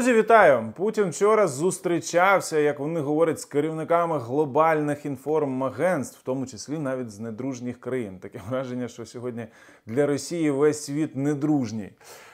Друзі, вітаю! Путін вчора зустрічався, як вони говорять, з керівниками глобальних інформагентств, в тому числі навіть з недружніх країн. Таке враження, що сьогодні для Росії весь світ недружній.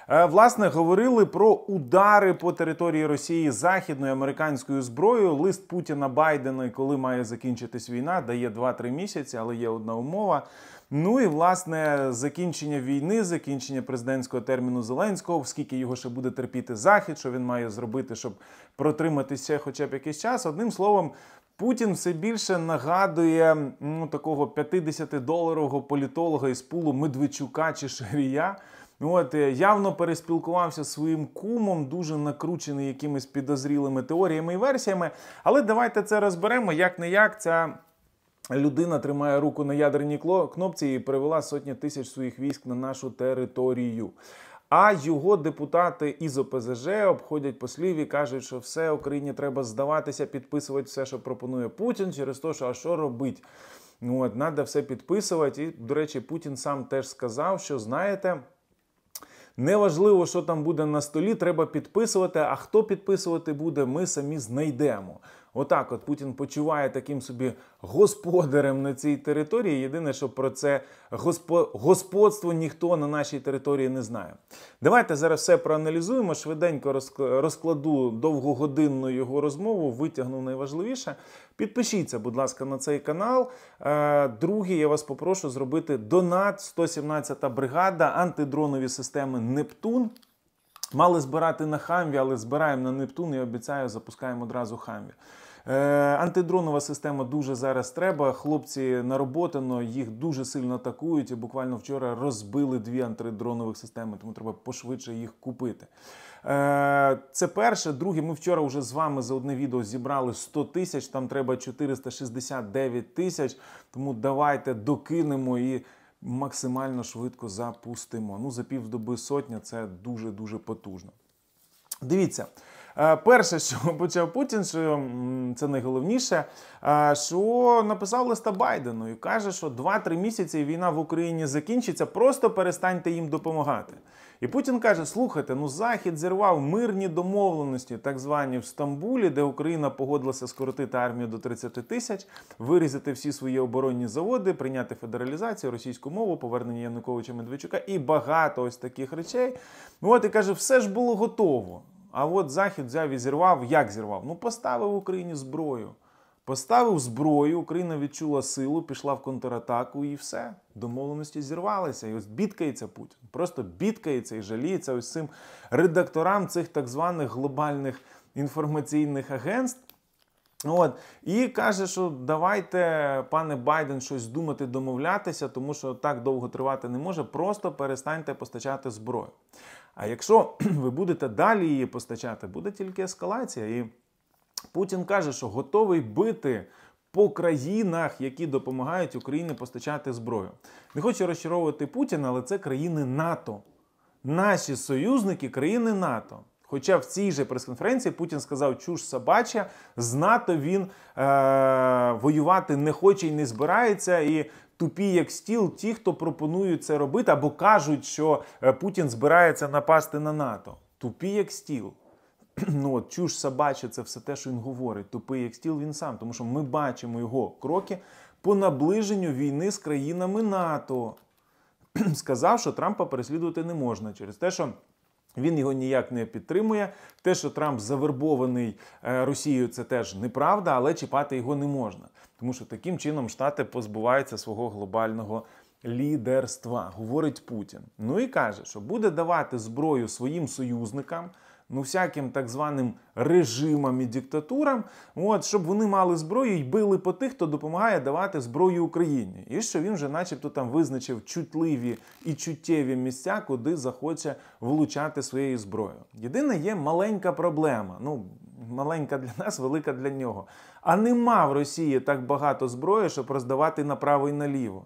Е, власне, говорили про удари по території Росії західною американською зброєю. Лист Путіна Байдена, коли має закінчитись війна, дає 2-3 місяці, але є одна умова. Ну і власне закінчення війни, закінчення президентського терміну Зеленського, скільки його ще буде терпіти захід, що він має зробити, щоб протриматися, хоча б якийсь час. Одним словом. Путін все більше нагадує ну, такого 50-доларового політолога із пулу Медведчука чи Шарія. От е, явно переспілкувався своїм кумом, дуже накручений якимись підозрілими теоріями і версіями. Але давайте це розберемо як не як ця людина тримає руку на ядерній кнопці і привела сотні тисяч своїх військ на нашу територію. А його депутати із ОПЗЖ обходять послів і кажуть, що все Україні треба здаватися, підписувати все, що пропонує Путін, через те, що а що робить. Ну от, треба все підписувати. І, до речі, Путін сам теж сказав, що знаєте. Неважливо, що там буде на столі, треба підписувати. А хто підписувати буде, ми самі знайдемо. Отак, от Путін почуває таким собі господарем на цій території. Єдине, що про це господство ніхто на нашій території не знає. Давайте зараз все проаналізуємо. Швиденько розкладу довгогодинну його розмову, витягну найважливіше. Підпишіться, будь ласка, на цей канал. Е, Друге, я вас попрошу зробити донат 117-та бригада, антидронові системи Нептун. Мали збирати на Хамві, але збираємо на Нептун і обіцяю, запускаємо одразу Хамві. Е, антидронова система дуже зараз треба. Хлопці наработано, їх дуже сильно атакують. і Буквально вчора розбили дві антидронових системи, тому треба пошвидше їх купити. Е, це перше. Друге, ми вчора вже з вами за одне відео зібрали 100 тисяч, там треба 469 тисяч. Тому давайте докинемо і. Максимально швидко запустимо. Ну, за півдоби сотня це дуже дуже потужно. Дивіться. Е, перше, що почав Путін, що це найголовніше, е, що написав листа Байдену і каже, що 2-3 місяці війна в Україні закінчиться, просто перестаньте їм допомагати. І Путін каже: слухайте, ну Захід зірвав мирні домовленості, так звані в Стамбулі, де Україна погодилася скоротити армію до 30 тисяч, вирізати всі свої оборонні заводи, прийняти федералізацію, російську мову, повернення Януковича Медведчука і багато ось таких речей. Ну От і каже, все ж було готово. А от Захід взяв і зірвав, як зірвав? Ну, поставив Україні зброю. Поставив зброю, Україна відчула силу, пішла в контратаку і все. Домовленості зірвалися. І ось бідкається Путін. Просто бідкається і жаліється ось цим редакторам цих так званих глобальних інформаційних агентств, От і каже, що давайте, пане Байден, щось думати, домовлятися, тому що так довго тривати не може. Просто перестаньте постачати зброю. А якщо ви будете далі її постачати, буде тільки ескалація. І Путін каже, що готовий бити по країнах, які допомагають Україні постачати зброю. Не хочу розчаровувати Путіна, але це країни НАТО, наші союзники країни НАТО. Хоча в цій же прес-конференції Путін сказав, чуж собача, з НАТО він е- воювати не хоче і не збирається. І тупі, як стіл, ті, хто пропонують це робити, або кажуть, що е, Путін збирається напасти на НАТО. Тупі, як стіл. Ну от чуш собаче, це все те, що він говорить. Тупий як стіл він сам, тому що ми бачимо його кроки по наближенню війни з країнами НАТО. Сказав, що Трампа переслідувати не можна через те, що він його ніяк не підтримує. Те, що Трамп завербований е, Росією, це теж неправда, але чіпати його не можна, тому що таким чином Штати позбуваються свого глобального лідерства, говорить Путін. Ну і каже, що буде давати зброю своїм союзникам ну всяким так званим режимам і диктатурам, от, щоб вони мали зброю і били по тих, хто допомагає давати зброю Україні. І що він вже, начебто, там визначив чутливі і чуттєві місця, куди захоче влучати своєю зброєю. Єдине є маленька проблема. Ну, маленька для нас, велика для нього. А нема в Росії так багато зброї, щоб роздавати направо і наліво.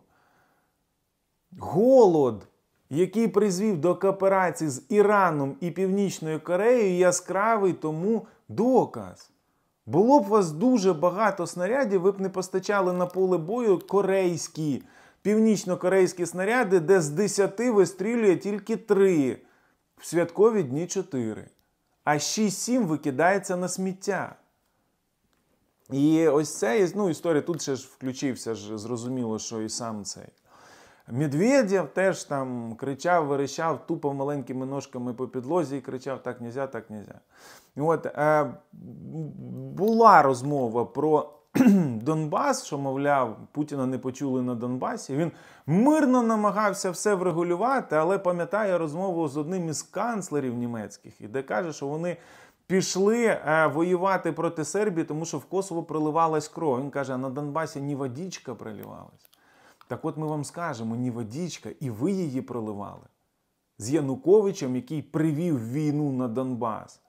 Голод який призвів до кооперації з Іраном і Північною Кореєю, яскравий тому доказ. Було б у вас дуже багато снарядів, ви б не постачали на поле бою корейські, північно-корейські снаряди, де з 10 вистрілює тільки 3, в святкові дні 4. А 6-7 викидається на сміття. І ось це ну, історія. Тут ще ж включився, ж, зрозуміло, що і сам цей. Медведєв теж там кричав, вирішав, тупо маленькими ножками по підлозі і кричав: так нельзя, так нельзя. От е, була розмова про Донбас, що, мовляв, Путіна не почули на Донбасі. Він мирно намагався все врегулювати, але пам'ятає розмову з одним із канцлерів німецьких, і де каже, що вони. Пішли е, воювати проти Сербії, тому що в Косово проливалась кров. Він каже: а на Донбасі ні водічка проливалась. Так от ми вам скажемо, ні водічка, і ви її проливали. З Януковичем, який привів війну на Донбас.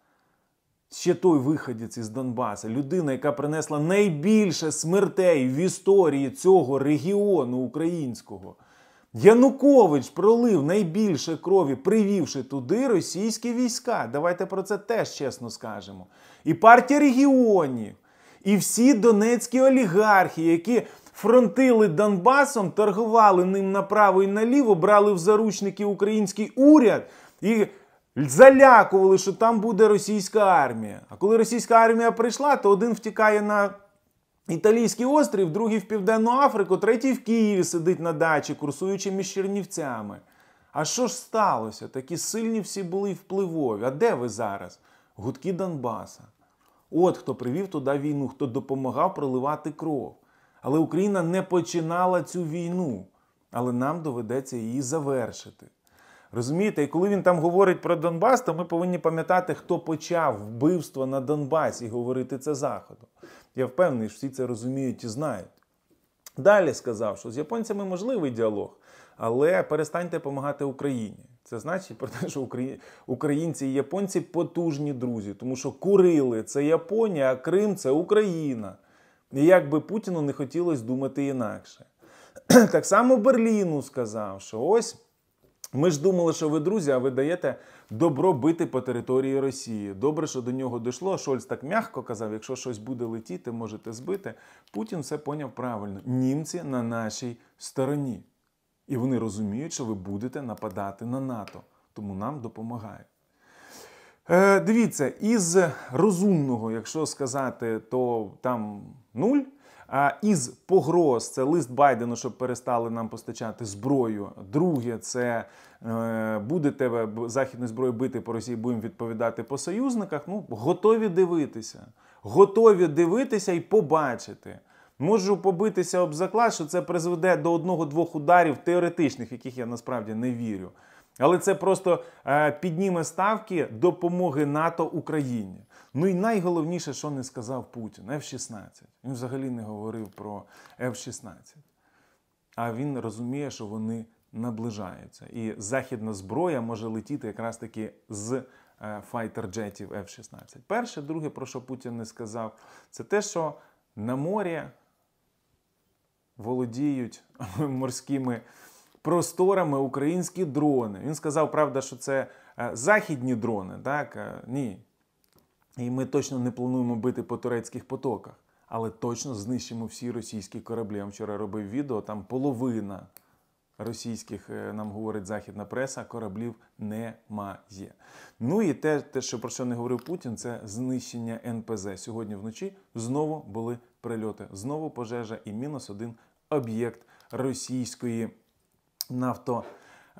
Ще той виходець із Донбаса, людина, яка принесла найбільше смертей в історії цього регіону українського. Янукович пролив найбільше крові, привівши туди російські війська. Давайте про це теж чесно скажемо. І партія регіонів, і всі донецькі олігархи, які фронтили Донбасом, торгували ним направо і наліво, брали в заручники український уряд і залякували, що там буде російська армія. А коли російська армія прийшла, то один втікає на. Італійський острів, другий в Південну Африку, третій в Києві сидить на дачі, курсуючи між Чернівцями. А що ж сталося? Такі сильні всі були впливові. А де ви зараз? Гудки Донбаса. От хто привів туди війну, хто допомагав проливати кров. Але Україна не починала цю війну, але нам доведеться її завершити. Розумієте, і коли він там говорить про Донбас, то ми повинні пам'ятати, хто почав вбивство на Донбасі і говорити це Заходу. Я впевнений, що всі це розуміють і знають. Далі сказав, що з японцями можливий діалог, але перестаньте допомагати Україні. Це значить про те, що українці і японці потужні друзі, тому що Курили це Японія, а Крим це Україна. І як би Путіну не хотілося думати інакше. Так само Берліну сказав, що ось ми ж думали, що ви друзі, а ви даєте добро бити по території Росії. Добре, що до нього дійшло. Шольц так м'яко казав: якщо щось буде летіти, можете збити. Путін все поняв правильно. Німці на нашій стороні. І вони розуміють, що ви будете нападати на НАТО. Тому нам допомагають. Е, Дивіться, із розумного, якщо сказати, то там нуль. А із погроз це лист Байдену, щоб перестали нам постачати зброю. Друге, це е, тебе західну зброю бити по Росії, будемо відповідати по союзниках. Ну, готові дивитися, готові дивитися і побачити. Можу побитися об заклад, що це призведе до одного-двох ударів теоретичних, яких я насправді не вірю. Але це просто е, підніме ставки допомоги НАТО Україні. Ну і найголовніше, що не сказав Путін, F-16. Він взагалі не говорив про F-16. А він розуміє, що вони наближаються. І західна зброя може летіти якраз таки з е, файтер-джетів F-16. Перше, друге, про що Путін не сказав, це те, що на морі володіють морськими просторами українські дрони. Він сказав, правда, що це е, західні дрони, так? Е, ні. І ми точно не плануємо бити по турецьких потоках, але точно знищимо всі російські кораблі. Я вчора робив відео, там половина. Російських е, нам говорить західна преса, кораблів немає. Ну і те, те, що про що не говорив Путін, це знищення НПЗ. Сьогодні вночі знову були прильоти, знову пожежа і мінус один об'єкт російської нафто.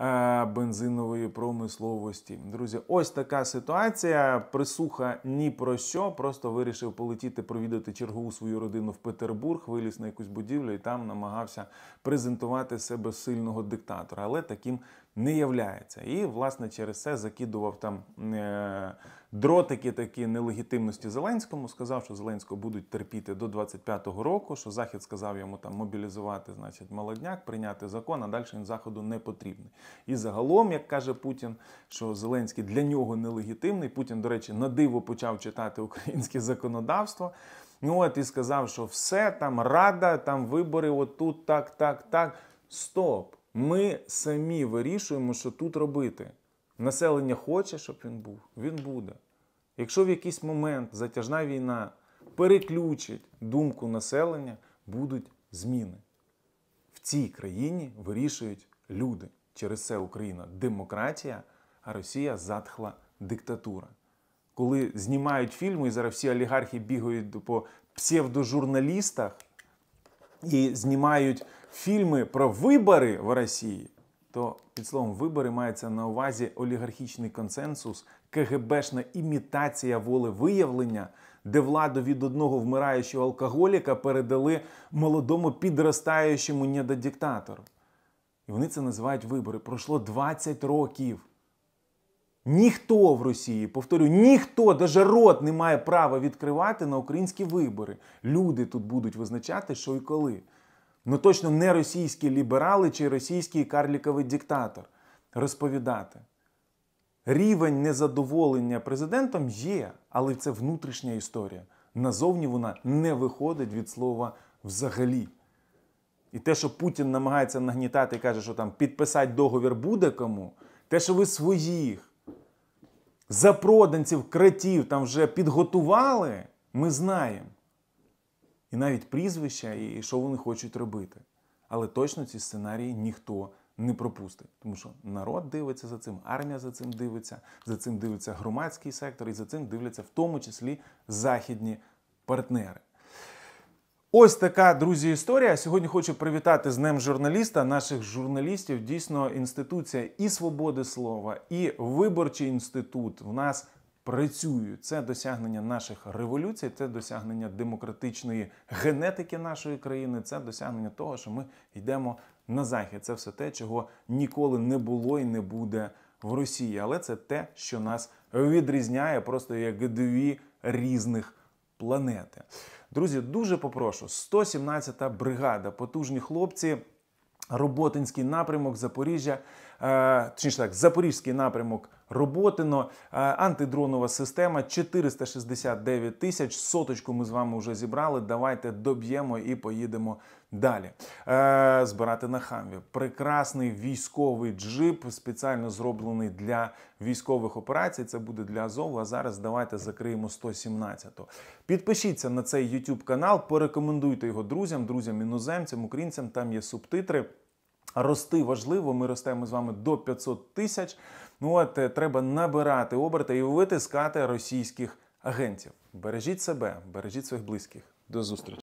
Е, бензинової промисловості. Друзі, ось така ситуація. Присуха ні про що. Просто вирішив полетіти провідати чергову свою родину в Петербург, виліз на якусь будівлю і там намагався презентувати себе сильного диктатора. Але таким не являється. І, власне, через це закидував там е, дротики такі нелегітимності Зеленському. Сказав, що Зеленського будуть терпіти до 25-го року. Що Захід сказав йому там мобілізувати, значить, молодняк, прийняти закон, а далі він заходу не потрібний. І загалом, як каже Путін, що Зеленський для нього нелегітимний. Путін, до речі, на диво почав читати українське законодавство. Ну от і сказав, що все там рада, там вибори, отут так, так, так. Стоп! Ми самі вирішуємо, що тут робити. Населення хоче, щоб він був, він буде. Якщо в якийсь момент затяжна війна переключить думку населення, будуть зміни. В цій країні вирішують люди. Через це Україна демократія, а Росія затхла диктатура. Коли знімають фільми, і зараз всі олігархи бігають по псевдожурналістах і знімають фільми про вибори в Росії, то під словом вибори мається на увазі олігархічний консенсус, КГБшна імітація волевиявлення, де владу від одного вмираючого алкоголіка передали молодому підростаючому недодиктатору. І вони це називають вибори. Пройшло 20 років. Ніхто в Росії, повторю, ніхто даже рот не має права відкривати на українські вибори. Люди тут будуть визначати, що і коли ну точно не російські ліберали чи російський карліковий диктатор розповідати. Рівень незадоволення президентом є, але це внутрішня історія. Назовні вона не виходить від слова взагалі. І те, що Путін намагається нагнітати і каже, що там підписати договір буде кому, те, що ви своїх запроданців, кратів там вже підготували, ми знаємо і навіть прізвища, і що вони хочуть робити. Але точно ці сценарії ніхто не пропустить, тому що народ дивиться за цим, армія за цим дивиться, за цим дивиться громадський сектор, і за цим дивляться в тому числі західні партнери. Ось така друзі історія. Сьогодні хочу привітати з Днем журналіста, наших журналістів. Дійсно, інституція і свободи слова, і виборчий інститут в нас працюють. Це досягнення наших революцій, це досягнення демократичної генетики нашої країни, це досягнення того, що ми йдемо на захід. Це все те, чого ніколи не було і не буде в Росії. Але це те, що нас відрізняє, просто як дві різних планети. Друзі, дуже попрошу. 117-та бригада, потужні хлопці, роботинський напрямок Запоріжжя. Е, точніше так, запорізький напрямок Роботино, е, антидронова система 469 тисяч. Соточку ми з вами вже зібрали. Давайте доб'ємо і поїдемо далі. Е, збирати на хамві. Прекрасний військовий джип, спеціально зроблений для військових операцій. Це буде для Азову. А зараз давайте закриємо 117-ту. Підпишіться на цей YouTube канал, порекомендуйте його друзям, друзям-іноземцям, українцям. Там є субтитри. Рости важливо, ми ростемо з вами до 500 тисяч. Ну от е, треба набирати оберта і витискати російських агентів. Бережіть себе, бережіть своїх близьких. До зустрічі.